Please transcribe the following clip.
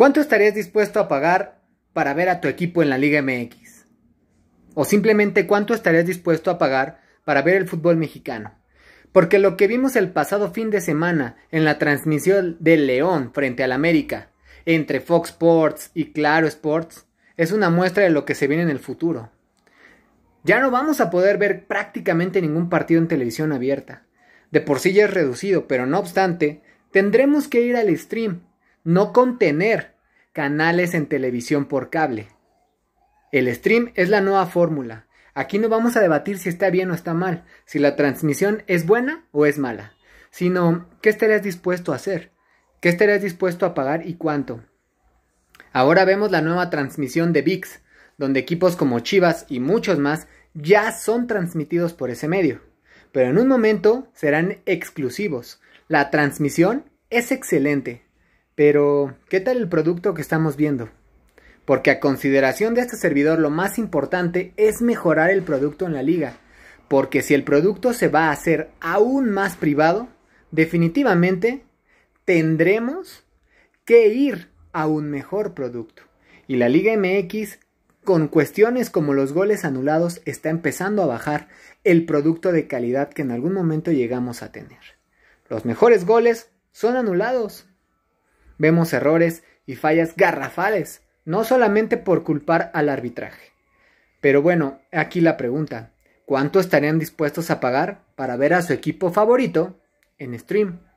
¿Cuánto estarías dispuesto a pagar para ver a tu equipo en la Liga MX? O simplemente cuánto estarías dispuesto a pagar para ver el fútbol mexicano. Porque lo que vimos el pasado fin de semana en la transmisión del León frente al América, entre Fox Sports y Claro Sports, es una muestra de lo que se viene en el futuro. Ya no vamos a poder ver prácticamente ningún partido en televisión abierta. De por sí ya es reducido, pero no obstante, tendremos que ir al stream, no contener canales en televisión por cable. El stream es la nueva fórmula. Aquí no vamos a debatir si está bien o está mal, si la transmisión es buena o es mala, sino qué estarías dispuesto a hacer, qué estarías dispuesto a pagar y cuánto. Ahora vemos la nueva transmisión de VIX, donde equipos como Chivas y muchos más ya son transmitidos por ese medio, pero en un momento serán exclusivos. La transmisión es excelente, pero, ¿qué tal el producto que estamos viendo? Porque a consideración de este servidor lo más importante es mejorar el producto en la liga, porque si el producto se va a hacer aún más privado, definitivamente tendremos que ir a un mejor producto. Y la Liga MX, con cuestiones como los goles anulados, está empezando a bajar el producto de calidad que en algún momento llegamos a tener. Los mejores goles son anulados. Vemos errores y fallas garrafales, no solamente por culpar al arbitraje. Pero bueno, aquí la pregunta, ¿cuánto estarían dispuestos a pagar para ver a su equipo favorito en stream?